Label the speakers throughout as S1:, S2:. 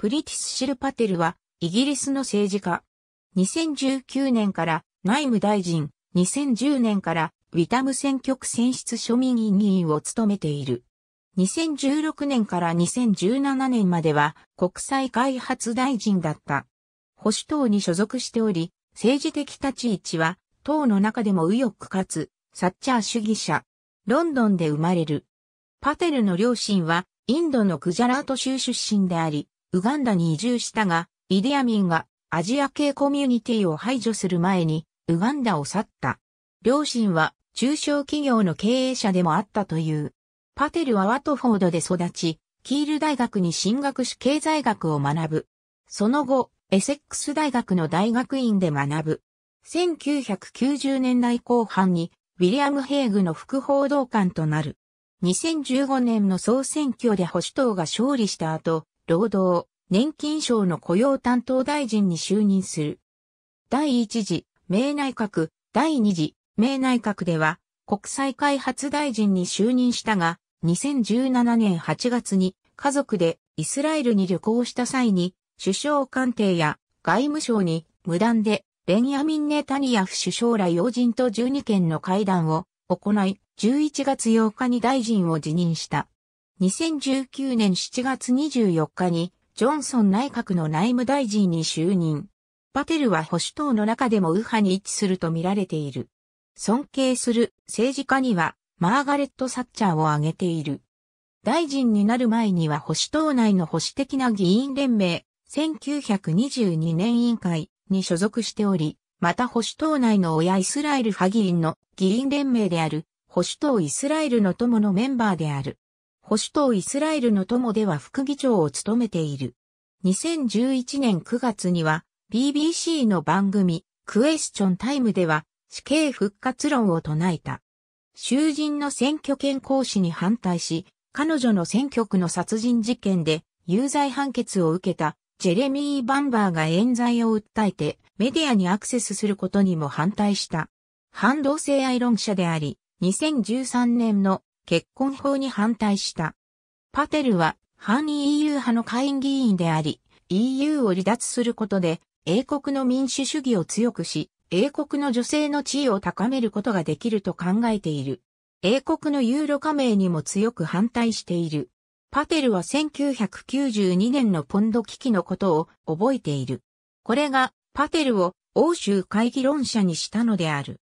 S1: プリティス・シルパテルは、イギリスの政治家。2019年から内務大臣、2010年からウィタム選挙区選出庶民議員を務めている。2016年から2017年までは国際開発大臣だった。保守党に所属しており、政治的立ち位置は党の中でも右翼かつ、サッチャー主義者。ロンドンで生まれる。パテルの両親はインドのクジャラート州出身であり、ウガンダに移住したが、イデアミンがアジア系コミュニティを排除する前に、ウガンダを去った。両親は中小企業の経営者でもあったという。パテルはワトフォードで育ち、キール大学に進学し経済学を学ぶ。その後、エセックス大学の大学院で学ぶ。1990年代後半に、ウィリアム・ヘイグの副報道官となる。2015年の総選挙で保守党が勝利した後、労働、年金省の雇用担当大臣に就任する。第1次、明内閣、第2次、明内閣では、国際開発大臣に就任したが、2017年8月に家族でイスラエルに旅行した際に、首相官邸や外務省に無断でベンヤミン・ネタニヤフ首相ら要人と12件の会談を行い、11月8日に大臣を辞任した。2019年7月24日に、ジョンソン内閣の内務大臣に就任。パテルは保守党の中でも右派に位置すると見られている。尊敬する政治家には、マーガレット・サッチャーを挙げている。大臣になる前には保守党内の保守的な議員連盟、1922年委員会に所属しており、また保守党内の親イスラエル派議員の議員連盟である、保守党イスラエルの友のメンバーである。保守党イスラエルの友では副議長を務めている。2011年9月には BBC の番組クエスチョンタイムでは死刑復活論を唱えた。囚人の選挙権行使に反対し、彼女の選挙区の殺人事件で有罪判決を受けたジェレミー・バンバーが冤罪を訴えてメディアにアクセスすることにも反対した。反動性ロン者であり、2013年の結婚法に反対した。パテルは反 EU 派の下院議員であり、EU を離脱することで、英国の民主主義を強くし、英国の女性の地位を高めることができると考えている。英国のユーロ加盟にも強く反対している。パテルは1992年のポンド危機のことを覚えている。これがパテルを欧州会議論者にしたのである。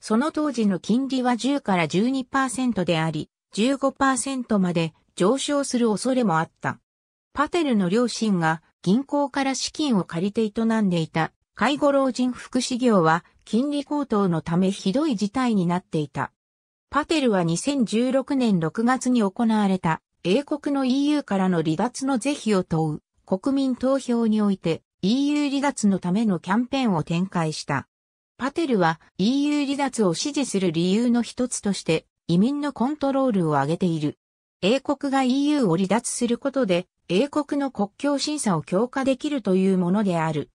S1: その当時の金利は10から12%であり、15%まで上昇する恐れもあった。パテルの両親が銀行から資金を借りて営んでいた介護老人福祉業は金利高騰のためひどい事態になっていた。パテルは2016年6月に行われた英国の EU からの離脱の是非を問う国民投票において EU 離脱のためのキャンペーンを展開した。パテルは EU 離脱を支持する理由の一つとして移民のコントロールを上げている。英国が EU を離脱することで、英国の国境審査を強化できるというものである。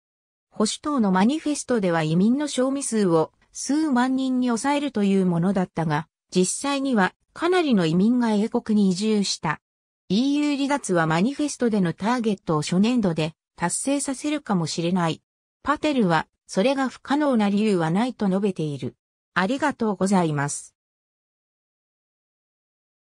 S1: 保守党のマニフェストでは移民の賞味数を数万人に抑えるというものだったが、実際にはかなりの移民が英国に移住した。EU 離脱はマニフェストでのターゲットを初年度で達成させるかもしれない。パテルは、それが不可能な理由はないと述べている。ありがとうございます。